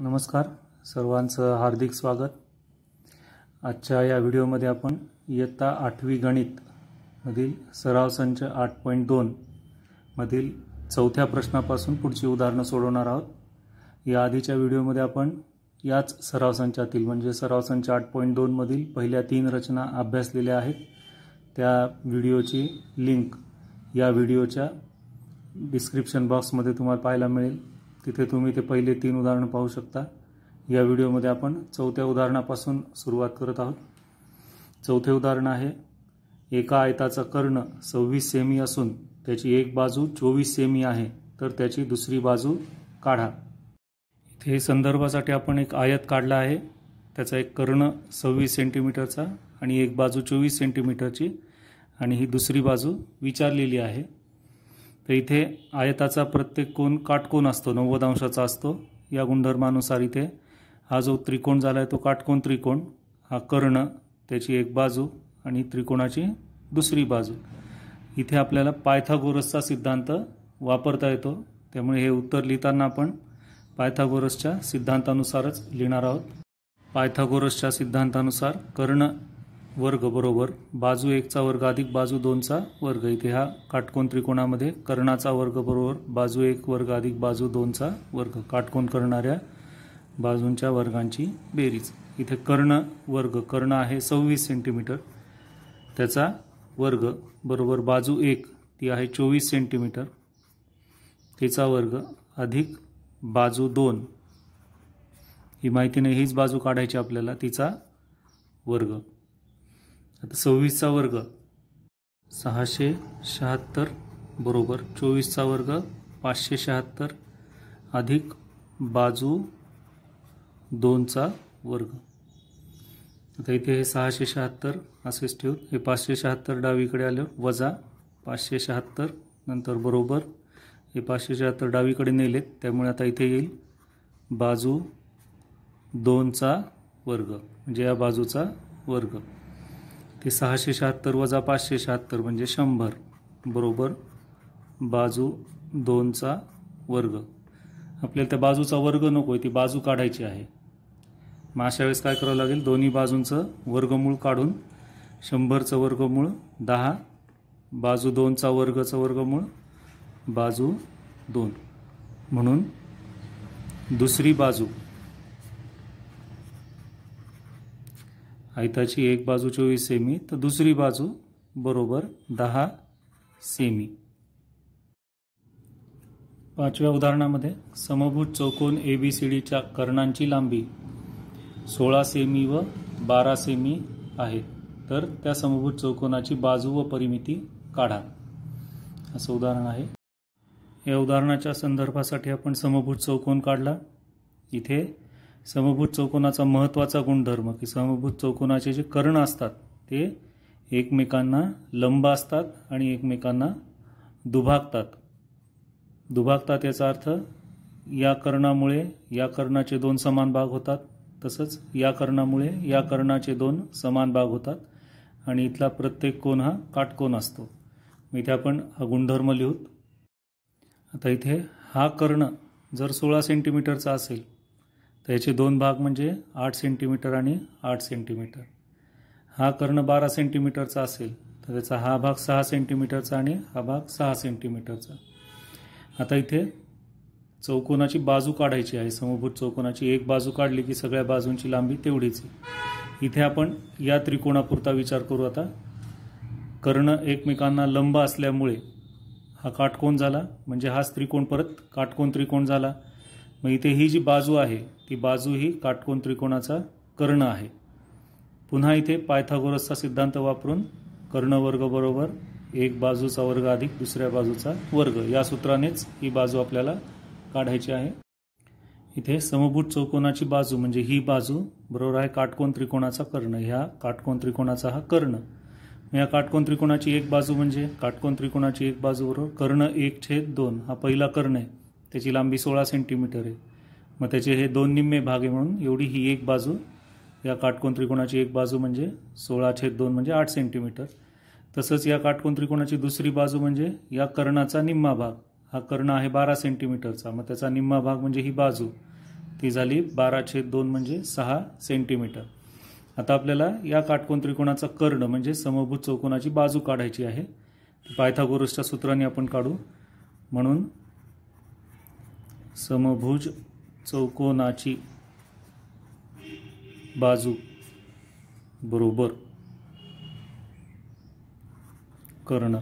नमस्कार सर्वांचं हार्दिक स्वागत आजच्या या व्हिडिओमध्ये आपण इयत्ता आठवी गणित मधील सराव संच आठ पॉईंट दोन मधील चौथ्या प्रश्नापासून पुढची उदाहरणं सोडवणार आहोत या आधीच्या व्हिडिओमध्ये आपण याच सराव संचातील म्हणजे सराव संच आठ पॉईंट दोनमधील पहिल्या तीन रचना अभ्यासलेल्या आहेत त्या व्हिडिओची लिंक या व्हिडिओच्या डिस्क्रिप्शन बॉक्समध्ये तुम्हाला पाहायला मिळेल तिथे तुम्ही ते पहिले तीन उदाहरणं पाहू शकता या व्हिडिओमध्ये आपण चौथ्या उदाहरणापासून सुरुवात करत आहोत चौथे उदाहरण आहे एका आयताचा कर्ण सव्वीस सेमी असून त्याची एक बाजू चोवीस सेमी आहे तर त्याची दुसरी बाजू काढा इथे संदर्भासाठी आपण एक आयत काढला आहे त्याचा एक कर्ण सव्वीस सेंटीमीटरचा आणि एक बाजू चोवीस सेंटीमीटरची आणि ही दुसरी बाजू विचारलेली आहे तर इथे आयताचा प्रत्येक कोण काटकोण असतो नव्वद अंशाचा असतो या गुणधर्मानुसार इथे हा जो त्रिकोण झाला आहे तो काटकोण त्रिकोण हा कर्ण त्याची एक बाजू आणि त्रिकोणाची दुसरी बाजू इथे आपल्याला पायथागोरसचा सिद्धांत वापरता येतो त्यामुळे हे उत्तर लिहिताना आपण पायथागोरसच्या सिद्धांतानुसारच लिहिणार आहोत पायथागोरसच्या सिद्धांतानुसार कर्ण वर्ग बरोबर बाजू एकचा वर्ग अधिक बाजू दोनचा वर्ग इथे हा काटकोन त्रिकोणामध्ये कर्णाचा वर्ग बरोबर बाजू एक वर्ग अधिक बाजू दोनचा वर्ग काटकोन करणाऱ्या बाजूंच्या वर्गांची बेरीज इथे कर्ण वर्ग कर्ण आहे सव्वीस सेंटीमीटर त्याचा वर्ग बरोबर बाजू एक ती आहे चोवीस सेंटीमीटर तिचा वर्ग अधिक बाजू दोन ही माहिती नाही हीच बाजू काढायची आपल्याला तिचा वर्ग आता सव्वीसचा वर्ग सहाशे शहात्तर बरोबर चोवीसचा वर्ग पाचशे शहात्तर अधिक बाजू दोनचा वर्ग आता इथे हे सहाशे शहात्तर असेच ठेवून हे पाचशे शहात्तर डावीकडे आलं वजा पाचशे शहात्तर नंतर बरोबर हे पाचशे शहात्तर डावीकडे नेलेत त्यामुळे आता इथे येईल बाजू दोनचा वर्ग म्हणजे या बाजूचा वर्ग ते सहाशे शहात्तर वजा पाचशे शहात्तर म्हणजे शंभर बरोबर बाजू दोनचा वर्ग आपल्याला त्या बाजूचा वर्ग नको आहे ती बाजू काढायची आहे मग अशा वेळेस काय करावं लागेल दोन्ही बाजूंचं वर्गमूळ काढून शंभरचं वर्गमूळ दहा बाजू दोनचा वर्गचं वर्गमूळ बाजू दोन म्हणून दुसरी बाजू आयताची एक बाजू चोवीस सेमी तर दुसरी बाजू बरोबर दहा सेमी पाचव्या उदाहरणामध्ये समभूत चौकोन ए बी सी डीच्या कर्णांची लांबी सोळा सेमी व बारा सेमी आहे तर त्या समभूत चौकोनाची बाजू व परिमिती काढा असं उदाहरण आहे या उदाहरणाच्या संदर्भासाठी आपण समभूत चौकोन काढला इथे समभूत चौकोनाचा महत्त्वाचा गुणधर्म की समभूत चौकोनाचे जे कर्ण असतात ते एकमेकांना लंब असतात आणि एकमेकांना दुभागतात दुभागतात याचा अर्थ या कर्णामुळे या कर्णाचे दोन समान भाग होतात तसंच या कर्णामुळे या कर्णाचे दोन समान भाग होतात आणि इथला प्रत्येक कोण हा काटकोन असतो इथे आपण हा गुणधर्म लिहूत आता इथे हा कर्ण जर सोळा सेंटीमीटरचा असेल तर याचे दोन भाग म्हणजे आठ सेंटीमीटर आणि आठ सेंटीमीटर हा कर्ण बारा सेंटीमीटरचा असेल तर त्याचा हा भाग सहा सेंटीमीटरचा आणि हा भाग सहा सेंटीमीटरचा आता इथे चौकोनाची बाजू काढायची आहे समभूत चौकोनाची एक बाजू काढली की सगळ्या बाजूंची लांबी तेवढीच इथे आपण या त्रिकोणापुरता विचार करू आता कर्ण एकमेकांना लंब असल्यामुळे हा काटकोन झाला म्हणजे हाच त्रिकोण परत काटकोण त्रिकोण झाला मग इथे ही जी बाजू आहे ती बाजू ही काटकोन त्रिकोणाचा कर्ण आहे पुन्हा इथे पायथागोरसचा सिद्धांत वापरून कर्णवर्ग बरोबर एक बाजूचा वर्ग अधिक दुसऱ्या बाजूचा वर्ग या सूत्रानेच ही बाजू आपल्याला काढायची आहे इथे समभूत चौकोनाची बाजू म्हणजे ही बाजू बरोबर आहे काटकोन त्रिकोणाचा कर्ण ह्या काटकोन त्रिकोणाचा हा कर्ण या काटकोन त्रिकोणाची एक बाजू म्हणजे काटकोन त्रिकोणाची एक बाजू बरोबर कर्ण एक छेद दोन हा पहिला कर्ण आहे त्याची लांबी सोळा सेंटीमीटर आहे मग त्याचे हे दोन निम्मे भाग आहे म्हणून एवढी ही एक बाजू या काटकोण त्रिकोणाची एक बाजू म्हणजे सोळा छेद दोन म्हणजे आठ सेंटीमीटर तसंच या काटकोण त्रिकोणाची दुसरी बाजू म्हणजे या कर्णाचा निम्मा भाग हा कर्ण आहे बारा सेंटीमीटरचा मग त्याचा निम्मा भाग म्हणजे ही बाजू ती झाली बारा छेद दोन म्हणजे सहा सेंटीमीटर आता आपल्याला या काटकोण त्रिकोणाचा कर्ण म्हणजे समभूत चौकोनाची बाजू काढायची आहे पायथागोरसच्या सूत्राने आपण काढू म्हणून समभुज चौकोनाची बाजू बरोबर कर्ण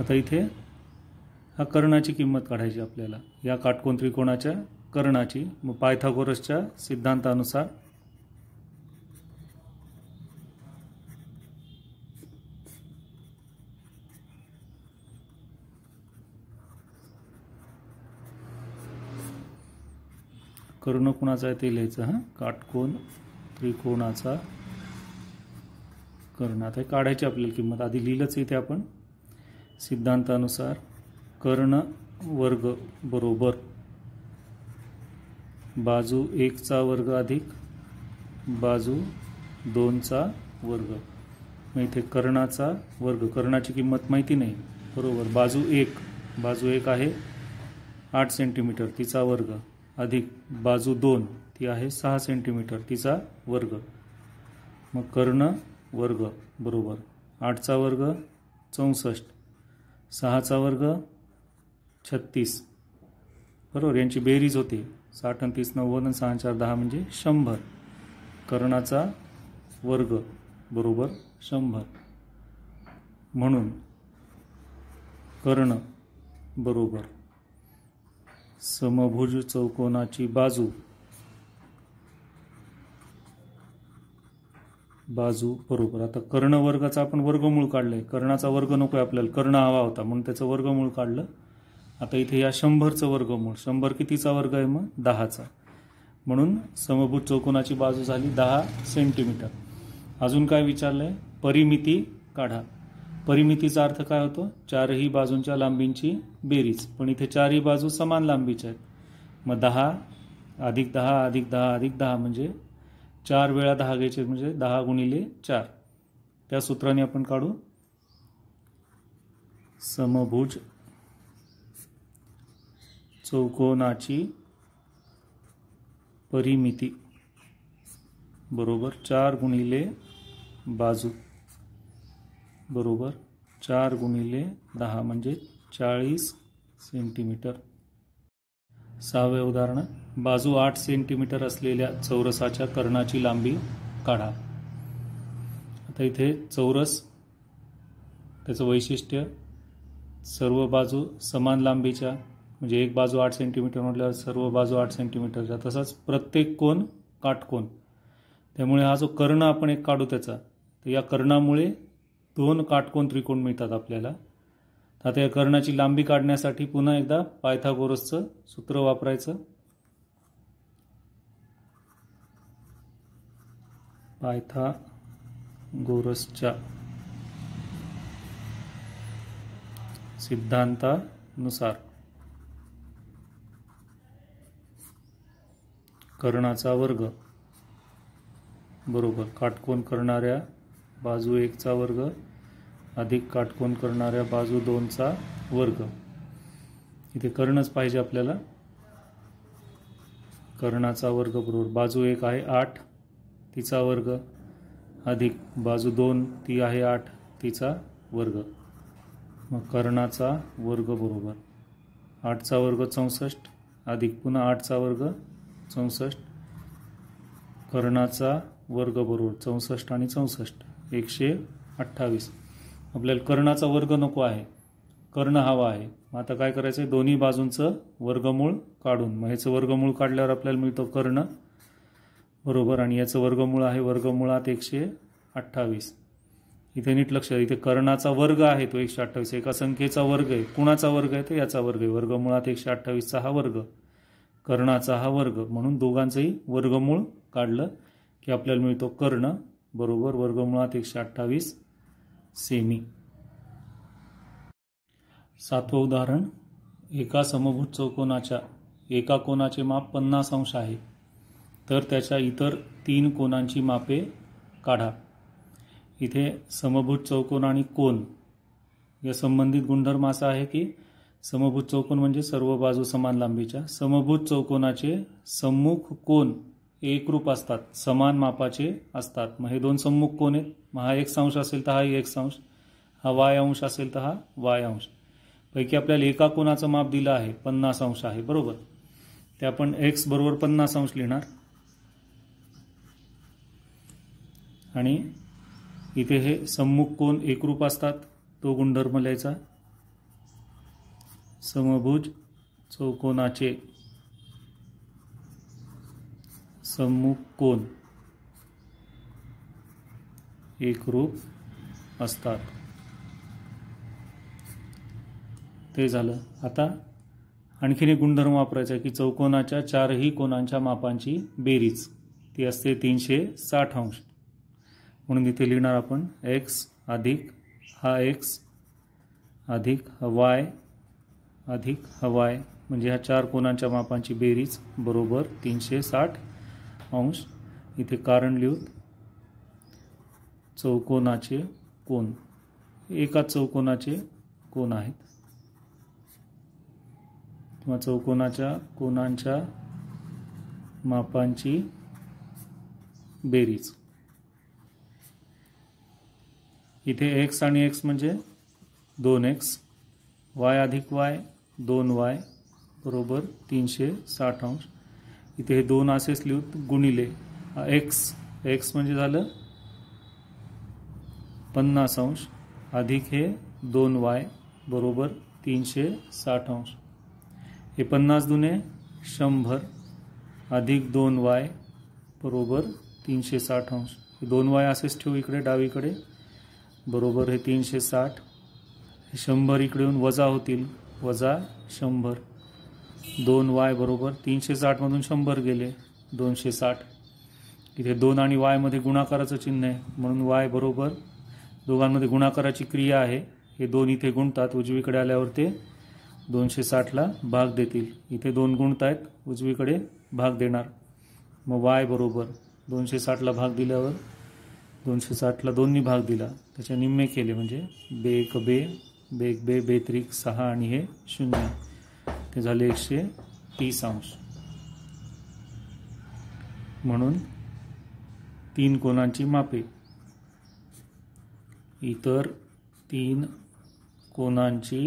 आता इथे हा कर्णाची किंमत काढायची आपल्याला या काटकोण त्रिकोणाच्या कर्णाची मग पायथागोरसच्या सिद्धांतानुसार कर्ण कोणाचा आहे ते लिहायचं हां काटकोण त्रिकोणाचा कर्ण आता काढायची आपल्याला किंमत आधी लिहिलंच इथे आपण सिद्धांतानुसार कर्ण वर्ग बरोबर बाजू एकचा वर्ग अधिक बाजू दोनचा वर्ग मग इथे कर्णाचा वर्ग कर्णाची किंमत माहिती नाही बरोबर बाजू एक बाजू एक आहे आठ सेंटीमीटर तिचा वर्ग अधिक बाजू दोन ती आहे सहा सेंटीमीटर तिचा वर्ग मग कर्ण वर्ग बरोबर आठचा वर्ग चौसष्ट सहाचा वर्ग छत्तीस बरोबर यांची बेरीज होते साठ आणि तीस नव्वद आणि सहा चार दहा म्हणजे शंभर कर्णाचा वर्ग बरोबर शंभर म्हणून कर्ण बरोबर समभुज चौकोनाची बाजू बाजू बरोबर आता कर्ण वर्गाचा आपण वर्गमूळ काढलंय कर्णाचा वर्ग नको आपल्याला कर्ण हवा होता म्हणून त्याचं वर्गमूळ काढलं आता इथे या शंभरचं वर्गमूळ शंभर कितीचा वर्ग आहे मग दहाचा म्हणून समभुज चौकोनाची बाजू झाली दहा सेंटीमीटर अजून काय विचारलंय परिमिती काढा परिमितीचा अर्थ काय होतो चारही बाजूंच्या लांबींची बेरीज पण इथे चारही बाजू समान लांबीच्या आहेत मग दहा अधिक दहा अधिक दहा अधिक दहा म्हणजे चार वेळा दहा घ्यायचे म्हणजे दहा गुणिले चार त्या सूत्राने आपण काढू समभुज चौकोनाची परिमिती बरोबर चार गुणिले बाजू बरोबर चार गुणिले दहा म्हणजे चाळीस सेंटीमीटर सहावे उदाहरण बाजू आठ सेंटीमीटर असलेल्या चौरसाच्या कर्णाची लांबी काढा आता इथे चौरस त्याचं वैशिष्ट्य सर्व बाजू समान लांबीच्या म्हणजे एक बाजू आठ सेंटीमीटर म्हटल्यावर सर्व बाजू आठ सेंटीमीटरच्या तसाच प्रत्येक कोण काटकोन त्यामुळे हा जो कर्ण आपण एक काढू त्याचा तर या कर्णामुळे दोन काटकोन त्रिकोण मिळतात आपल्याला आता या कर्णाची लांबी काढण्यासाठी पुन्हा एकदा पायथागोरसचं सूत्र वापरायचं पायथा गोरसच्या सिद्धांतानुसार कर्णाचा वर्ग बरोबर काटकोन करणाऱ्या बाजू एकचा वर्ग अधिक काटकोन करणाऱ्या बाजू दोनचा वर्ग इथे कर्णच पाहिजे आपल्याला कर्णाचा वर्ग बरोबर बाजू एक आहे आठ तिचा वर्ग अधिक बाजू दोन ती आहे आठ तिचा वर्ग मग कर्णाचा वर्ग बरोबर आठचा वर्ग चौसष्ट अधिक पुन्हा आठचा वर्ग चौसष्ट कर्णाचा वर्ग बरोबर चौसष्ट आणि चौसष्ट एकशे अठ्ठावीस आपल्याला कर्णाचा वर्ग नको आहे कर्ण हवा आहे मग आता काय करायचं आहे दोन्ही बाजूंचं वर्गमूळ काढून मग ह्याचं वर्गमूळ काढल्यावर आपल्याला मिळतो कर्ण बरोबर आणि याचं वर्गमूळ आहे वर्गमुळात एकशे अठ्ठावीस इथे नीट लक्ष इथे कर्णाचा वर्ग आहे तो एकशे अठ्ठावीस एका संख्येचा वर्ग आहे कुणाचा वर्ग आहे तर याचा वर्ग आहे वर्गमुळात एकशे अठ्ठावीसचा हा वर्ग कर्णाचा हा वर्ग म्हणून दोघांचंही वर्गमूळ काढलं की आपल्याला मिळतो कर्ण बरोबर वर्गमुळात एकशे अठ्ठावीस सेमी सातवं उदाहरण एका समभूत चौकोनाच्या एका कोणाचे माप पन्नास अंश आहे तर त्याच्या इतर तीन कोणांची मापे काढा इथे समभूत चौकोन आणि कोण या संबंधित गुणधर्म असा आहे की समभूत चौकोन म्हणजे सर्व बाजू समान लांबीच्या समभूत चौकोनाचे सम्मुख कोण एक रूप असतात समान मापाचे असतात मग हे दोन सम्मुख कोण आहेत मग हा एक अंश असेल तर हा एक अंश हा वाय अंश असेल तर हा वाय अंश पैकी आपल्याला एका कोणाचं माप दिलं आहे पन्नास अंश आहे बरोबर ते आपण एक्स बरोबर पन्नास अंश लिहिणार आणि इथे हे सम्मुख कोण एकरूप असतात तो गुणधर्म लिहायचा समभुज चौकोनाचे कोण एकरूप असतात ते झालं आता आणखीन एक गुणधर्म वापरायचा की चौकोनाच्या चारही कोणांच्या मापांची बेरीज ती असते तीनशे साठ अंश म्हणून इथे लिहिणार आपण एक्स अधिक हा एक्स अधिक वाय अधिक हवाय म्हणजे ह्या चार कोणांच्या मापांची बेरीज बरोबर तीनशे साठ अंश इथे कारण लिहूत चौकोनाचे कोण एका चौकोनाचे कोण आहेत किंवा चौकोनाच्या कोणांच्या मापांची बेरीज इथे एक्स आणि एक्स म्हणजे दोन एक्स वाय अधिक वाय दोन वाय बरोबर तीनशे साठ अंश इथे हे दोन असेच लिहूत गुणिले एक्स एक्स म्हणजे झालं पन्नास अंश अधिक हे दोन वाय बरोबर तीनशे साठ अंश हे पन्नास दुने शंभर अधिक दोन वाय बरोबर तीनशे साठ अंश दोन वाय असेच ठेवू इकडे डावीकडे बरोबर हे तीनशे साठ शंभर इकडे येऊन वजा होतील वजा शंभर दोन वाय बरोबर तीनशे साठमधून शंभर गेले दोनशे साठ इथे दोन आणि वायमध्ये गुणाकाराचं चिन्ह आहे म्हणून वाय बरोबर दोघांमध्ये गुणाकाराची क्रिया आहे हे दोन इथे गुणतात उजवीकडे आल्यावर ते दोनशे साठला भाग देतील इथे दोन गुणत आहेत उजवीकडे भाग देणार मग वाय बरोबर दोनशे साठला भाग दिल्यावर दोनशे साठला दोन्ही भाग दिला त्याच्या निम्मे केले म्हणजे बे एक बे बेक बे बे त्रिक सहा आणि हे शून्य ते झाले एकशे तीस अंश म्हणून तीन कोणांची मापे इतर तीन कोणांची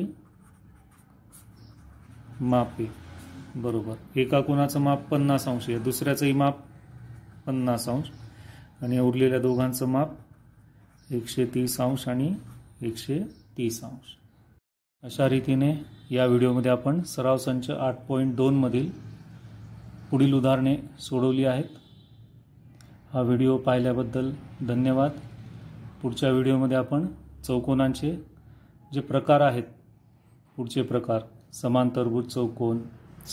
मापे बरोबर एका कोणाचं माप पन्नास अंश आहे दुसऱ्याचंही माप पन्नास अंश आणि उरलेल्या दोघांचं माप एकशे तीस अंश आणि एकशे तीस अंश अशा रीतीने या व्हिडिओमध्ये आपण सराव संच आठ पॉईंट दोनमधील पुढील उदाहरणे सोडवली आहेत हा व्हिडिओ पाहिल्याबद्दल धन्यवाद पुढच्या व्हिडिओमध्ये आपण चौकोनांचे जे प्रकार आहेत पुढचे प्रकार समांतरभूत चौकोन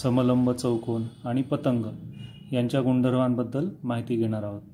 समलंब चौकोन आणि पतंग यांच्या गुणधर्मांबद्दल माहिती घेणार आहोत